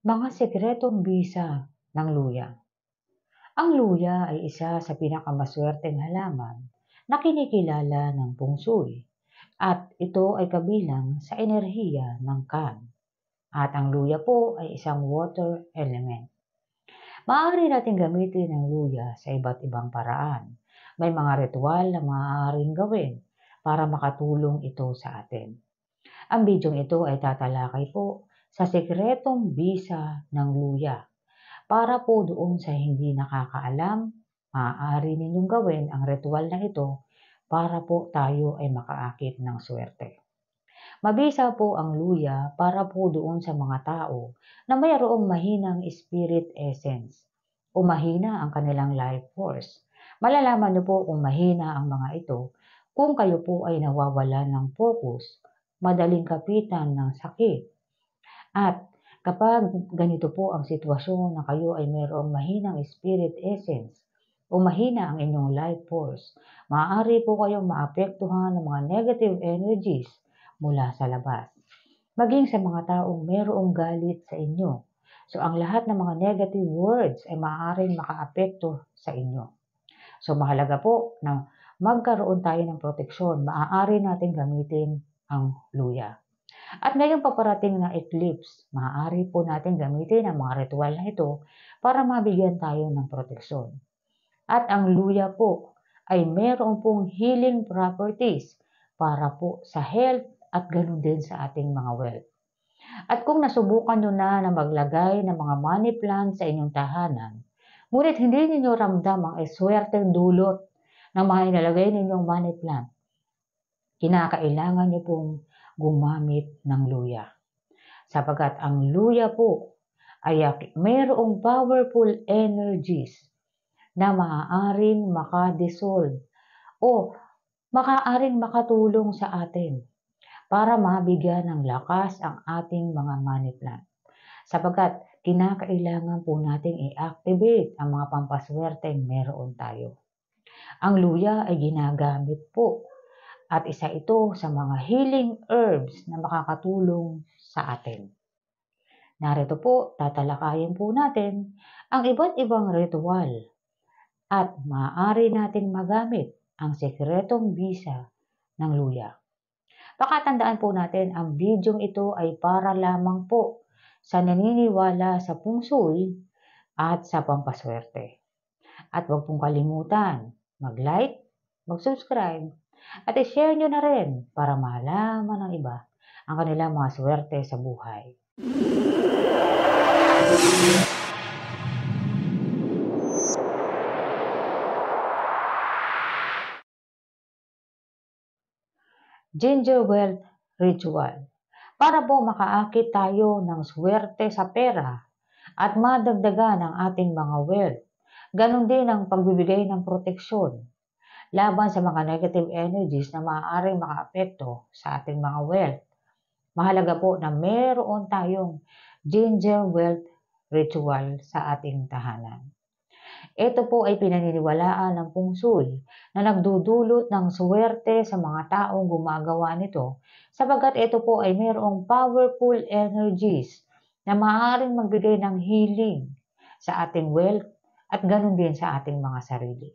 Mga sekretong bisa ng luya. Ang luya ay isa sa pinakamaswerteng halaman na kinikilala ng pungsoy at ito ay kabilang sa enerhiya ng kan. At ang luya po ay isang water element. Maaari natin gamitin ang luya sa iba't ibang paraan. May mga ritual na maaaring gawin para makatulong ito sa atin. Ang bidyong ito ay tatalakay po sa sekretong bisa ng luya. Para po doon sa hindi nakakaalam, maaari ninyong gawin ang ritual na ito para po tayo ay makaakit ng swerte. Mabisa po ang luya para po doon sa mga tao na mayroong mahinang spirit essence o mahina ang kanilang life force. Malalaman niyo po kung mahina ang mga ito kung kayo po ay nawawala ng focus, madaling kapitan ng sakit, at kapag ganito po ang sitwasyon na kayo ay mayroong mahinang spirit essence o mahina ang inyong life force, maaari po kayong maapektuhan ng mga negative energies mula sa labas. Maging sa mga taong mayroong galit sa inyo. So ang lahat ng mga negative words ay maaaring makaapekto sa inyo. So mahalaga po na magkaroon tayo ng proteksyon. Maaari natin gamitin ang luya. At ngayong paparating na eclipse, maaari po natin gamitin ang mga ritual na ito para mabigyan tayo ng proteksyon. At ang luya po ay meron pong healing properties para po sa health at ganun din sa ating mga wealth. At kung nasubukan nyo na na maglagay ng mga money plant sa inyong tahanan, ngunit hindi ninyo ramdam ang eswerteng dulot ng mga inalagay ninyong money plant, kinakailangan nyo pong gumamit ng luya. Sapagat ang luya po ay mayroong powerful energies na maaaring makadissolve o makaaring makatulong sa atin para mabigyan ng lakas ang ating mga money plant. Sapagat kinakailangan po nating i-activate ang mga pampaswerteng meron tayo. Ang luya ay ginagamit po at isa ito sa mga healing herbs na makakatulong sa atin. Narito po, tatalakayin po natin ang iba't ibang ritual at maaari natin magamit ang sekretong bisa ng luya. Pakatandaan po natin ang bidyong ito ay para lamang po sa naniniwala sa pungsul at sa pampaswerte. At huwag pong kalimutan mag-like, mag-subscribe at i-share nyo na rin para malaman ng iba ang kanilang mga swerte sa buhay. Wealth Ritual Para po makaakit tayo ng swerte sa pera at madagdagan ang ating mga wealth. ganun din ang pagbibigay ng proteksyon laban sa mga negative energies na maaaring makaapekto sa ating mga wealth. Mahalaga po na meron tayong ginger wealth ritual sa ating tahanan. Ito po ay pinaniniwalaan ng pungsul na nagdudulot ng swerte sa mga taong gumagawa nito sapagkat ito po ay mayroong powerful energies na maaaring magbigay ng healing sa ating wealth at ganun din sa ating mga sarili.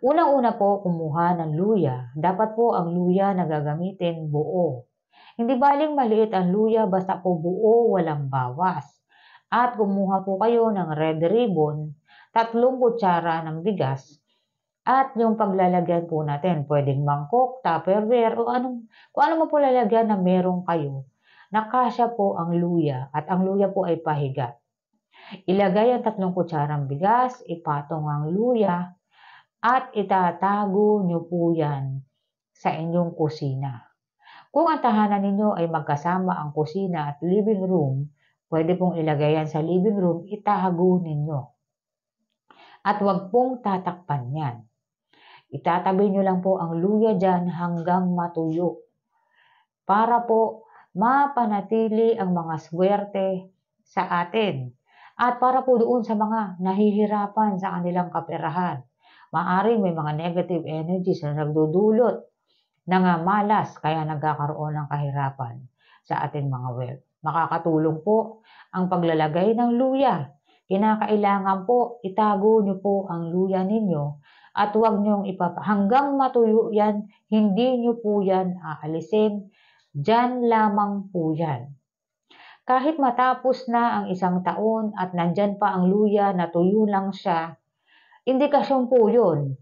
Unang-una po, kumuha ng luya. Dapat po ang luya na gagamitin buo. Hindi baling maliit ang luya basta po buo, walang bawas. At kumuha po kayo ng red ribbon, tatlong kutsara ng bigas, at yung paglalagyan po natin, pwedeng mangkok, tupperware, o anong, kung ano mo po lalagyan na meron kayo, nakasya po ang luya at ang luya po ay pahiga. Ilagay ang tatlong kutsarang bigas, ipatong ang luya, at itatago niyo po yan sa inyong kusina. Kung ang tahanan ninyo ay magkasama ang kusina at living room, pwede pong ilagay yan sa living room, itago ninyo. At huwag pong tatakpan yan. Itatabi nyo lang po ang luya dyan hanggang matuyo. Para po mapanatili ang mga swerte sa atin. At para po doon sa mga nahihirapan sa kanilang kaperahan. Maaring may mga negative energies na nagdudulot ng malas kaya nagkakaroon ng kahirapan sa ating mga wealth. Makakatulong po ang paglalagay ng luya. Kinakailangan po itago niyo po ang luya ninyo at huwag niyong ipapa hanggang matuyo yan, hindi niyo po yan aalisin. Diyan lamang po yan. Kahit matapos na ang isang taon at nandyan pa ang luya natuyo lang siya, indikasyon po yun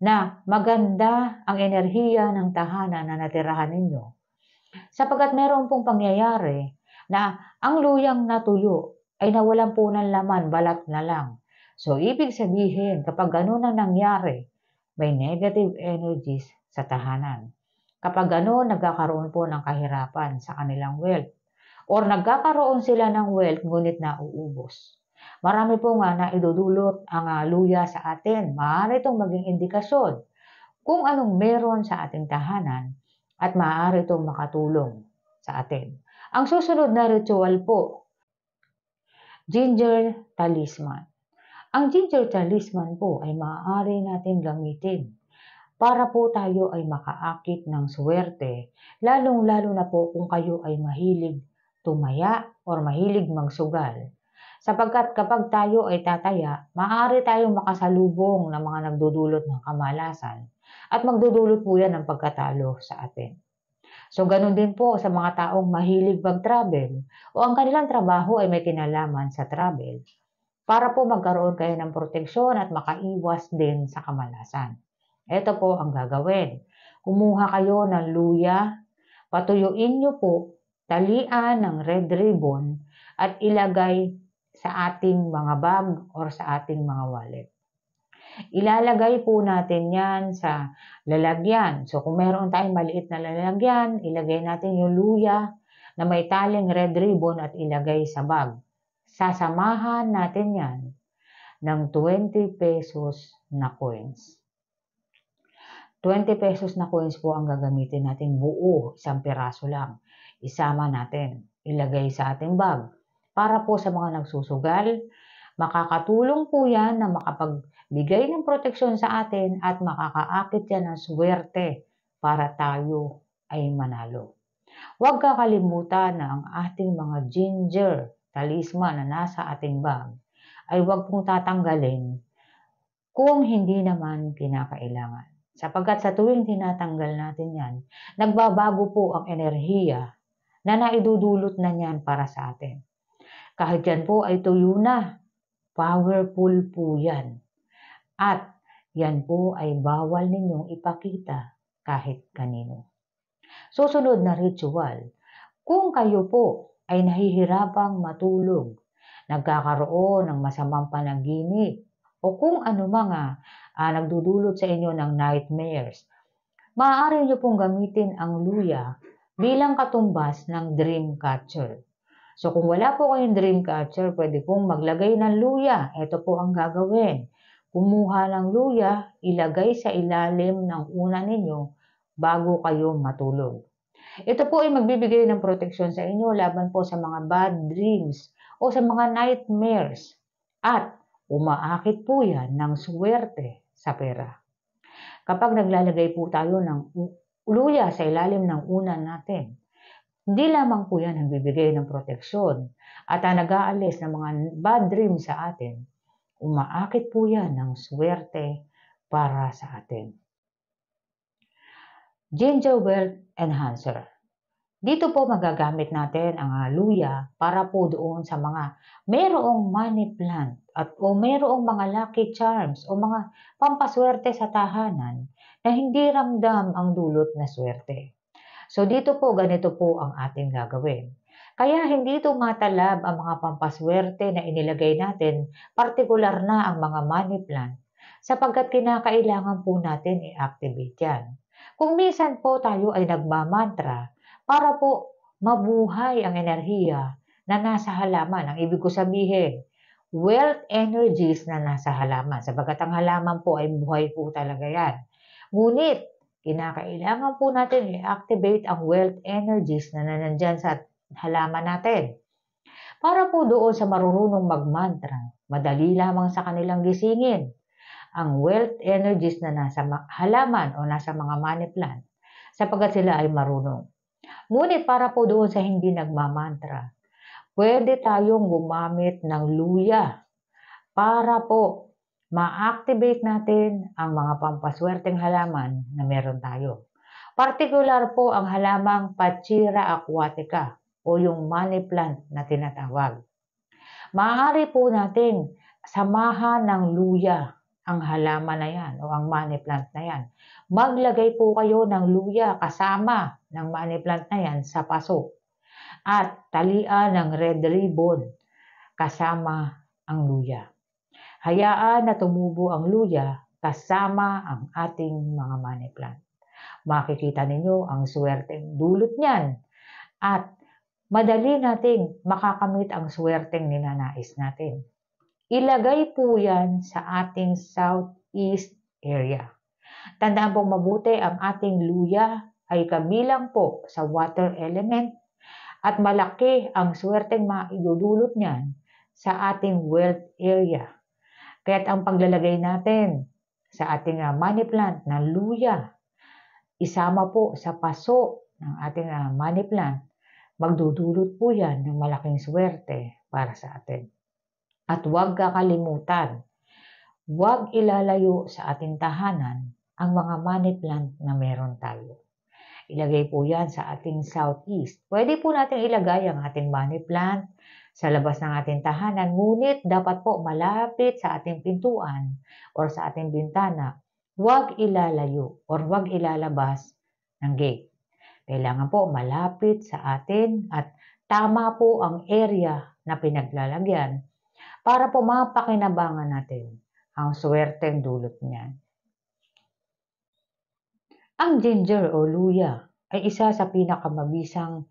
na maganda ang enerhiya ng tahanan na natirahan ninyo. Sapagat meron pong pangyayari na ang luyang natuyo ay nawalan po ng laman, balat na lang. So, ibig sabihin, kapag ganun ang nangyari, may negative energies sa tahanan. Kapag ganun, nagkakaroon po ng kahirapan sa kanilang wealth. Or nagkakaroon sila ng wealth ngunit nauubos. Marami po nga na idudulot ang uh, luya sa atin. Maaari itong maging indikasyon kung anong meron sa ating tahanan at maaari itong makatulong sa atin. Ang susunod na ritual po, ginger talisman. Ang ginger talisman po ay maaari natin gamitin para po tayo ay makaakit ng swerte, lalong-lalo na po kung kayo ay mahilig tumaya or mahilig magsugal sapagkat kapag tayo ay tataya, maaari tayong makasalubong ng mga nagdudulot ng kamalasan at magdudulot po yan ng pagkatalo sa atin. So, ganun din po sa mga taong mahilig mag-travel o ang kanilang trabaho ay may kinalaman sa travel para po magkaroon kayo ng proteksyon at makaiwas din sa kamalasan. Ito po ang gagawin. Kumuha kayo ng luya, patuyuin niyo po talian ng red ribbon at ilagay sa ating mga bag or sa ating mga wallet. Ilalagay po natin yan sa lalagyan. So kung meron tayong maliit na lalagyan, ilagay natin yung luya na may taling red ribbon at ilagay sa bag. Sasamahan natin yan ng 20 pesos na coins. 20 pesos na coins po ang gagamitin natin buo, isang piraso lang. Isama natin, ilagay sa ating bag para po sa mga nagsusugal. Makakatulong po yan na makapagbigay ng proteksyon sa atin at makakaakit yan ng swerte para tayo ay manalo. Huwag kakalimutan na ang ating mga ginger talisman na nasa ating bag ay huwag pong tatanggalin kung hindi naman kinakailangan. Sapagkat sa tuwing tinatanggal natin yan, nagbabago po ang enerhiya na naidudulot na niyan para sa atin. Kahit yan po ay tuyo na. Powerful po yan. At yan po ay bawal ninyong ipakita kahit kanino. Susunod na ritual. Kung kayo po ay nahihirapang matulog, nagkakaroon ng masamang panaginip, o kung ano mga ah, nagdudulot sa inyo ng nightmares, maaari nyo pong gamitin ang luya bilang katumbas ng dream catcher. So kung wala po kayong dream catcher, pwede pong maglagay ng luya. Ito po ang gagawin. Kumuha ng luya, ilagay sa ilalim ng una ninyo bago kayo matulog. Ito po ay magbibigay ng proteksyon sa inyo laban po sa mga bad dreams o sa mga nightmares. At umaakit po yan ng swerte sa pera. Kapag naglalagay po tayo ng luya sa ilalim ng una natin, hindi lamang po yan ang bibigay ng proteksyon at ang nag-aalis ng mga bad dream sa atin, umaakit po yan ng swerte para sa atin. Ginger Wealth Enhancer Dito po magagamit natin ang aluya para po doon sa mga mayroong money plant at o mayroong mga lucky charms o mga pampaswerte sa tahanan na hindi ramdam ang dulot na swerte. So dito po, ganito po ang ating gagawin. Kaya hindi tumatalab ang mga pampaswerte na inilagay natin, partikular na ang mga money plant, sapagkat kinakailangan po natin i-activate yan. Kung minsan po tayo ay nagmamantra para po mabuhay ang enerhiya na nasa halaman. Ang ibig ko sabihin, wealth energies na nasa halaman. sapagkat ang halaman po ay buhay po talaga yan. Ngunit, kinakailangan po natin i-activate ang wealth energies na nanandyan sa halaman natin. Para po doon sa marunong magmantra, madali lamang sa kanilang gisingin. Ang wealth energies na nasa halaman o nasa mga money plant sapagkat sila ay marunong. Ngunit para po doon sa hindi nagmamantra, pwede tayong gumamit ng luya para po ma-activate natin ang mga pampaswerteng halaman na meron tayo. Partikular po ang halamang Pachira aquatica o yung money plant na tinatawag. Maaari po natin samahan ng luya ang halaman na yan o ang money plant na yan. Maglagay po kayo ng luya kasama ng money plant na yan sa paso at talian ng red ribbon kasama ang luya. Hayaan na tumubo ang luya kasama ang ating mga money plant. Makikita ninyo ang swerteng dulot niyan at madali nating makakamit ang swerteng ninanais natin. Ilagay po yan sa ating southeast area. Tandaan pong mabuti ang ating luya ay kabilang po sa water element at malaki ang swerteng maidudulot niyan sa ating wealth area Kaya't ang paglalagay natin sa ating ah, money plant na luya, isama po sa paso ng ating ah, money plant, magdudulot po yan ng malaking swerte para sa atin. At huwag kakalimutan, huwag ilalayo sa ating tahanan ang mga money plant na meron tayo. Ilagay po yan sa ating southeast. Pwede po natin ilagay ang ating money plant sa labas ng ating tahanan, ngunit dapat po malapit sa ating pintuan or sa ating bintana. Huwag ilalayo or huwag ilalabas ng gate. Kailangan po malapit sa atin at tama po ang area na pinaglalagyan para po mapakinabangan natin ang swerteng dulot niya. Ang ginger o luya ay isa sa pinakamabisang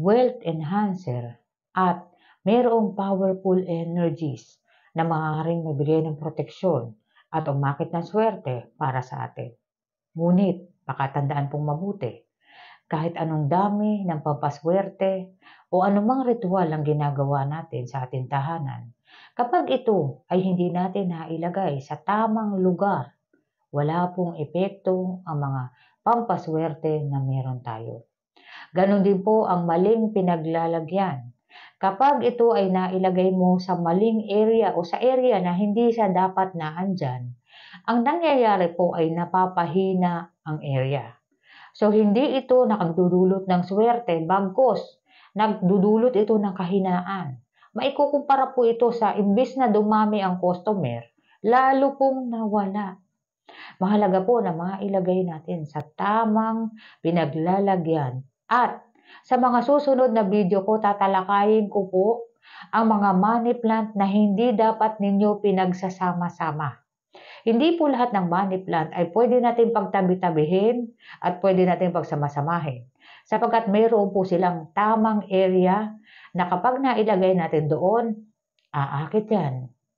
wealth enhancer at mayroong powerful energies na maaaring magbigay ng proteksyon at umakit ng swerte para sa atin. Ngunit, pakatandaan pong mabuti, kahit anong dami ng pampaswerte o anumang ritual ang ginagawa natin sa ating tahanan, kapag ito ay hindi natin nailagay sa tamang lugar, wala pong epekto ang mga pampaswerte na meron tayo. Ganon din po ang maling pinaglalagyan Kapag ito ay nailagay mo sa maling area o sa area na hindi siya dapat na ang nangyayari po ay napapahina ang area. So hindi ito nakagdudulot ng swerte, bagkos nagdudulot ito ng kahinaan. Maikukumpara po ito sa imbis na dumami ang customer, lalo pong nawala. Mahalaga po na mailagay natin sa tamang pinaglalagyan at sa mga susunod na video ko, tatalakayin ko po ang mga money plant na hindi dapat ninyo pinagsasama-sama. Hindi po lahat ng money plant ay pwede natin pagtabi-tabihin at pwede natin pagsamasamahin. Sapagkat mayroon po silang tamang area na kapag nailagay natin doon, aakit yan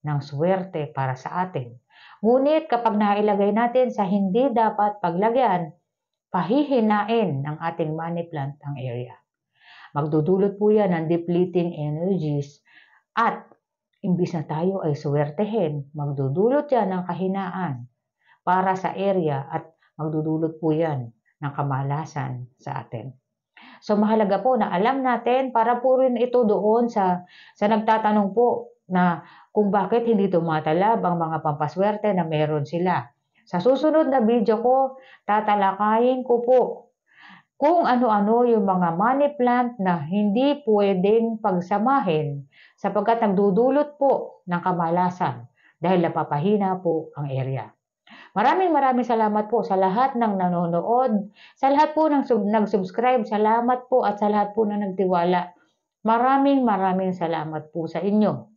ng swerte para sa atin. Ngunit kapag nailagay natin sa hindi dapat paglagyan, pahihinain ng ating money plant ang area. Magdudulot po yan ng depleting energies at imbis na tayo ay suwertehin, magdudulot yan ng kahinaan para sa area at magdudulot po yan ng kamalasan sa atin. So mahalaga po na alam natin para po rin ito doon sa, sa nagtatanong po na kung bakit hindi tumatalab ang mga pampaswerte na meron sila sa susunod na video ko, tatalakayin ko po kung ano-ano yung mga money plant na hindi pwedeng pagsamahin sapagkat nagdudulot po ng kamalasan dahil napapahina po ang area. Maraming maraming salamat po sa lahat ng nanonood, sa lahat po ng sub- nag-subscribe, salamat po at sa lahat po na nagtiwala. Maraming maraming salamat po sa inyo.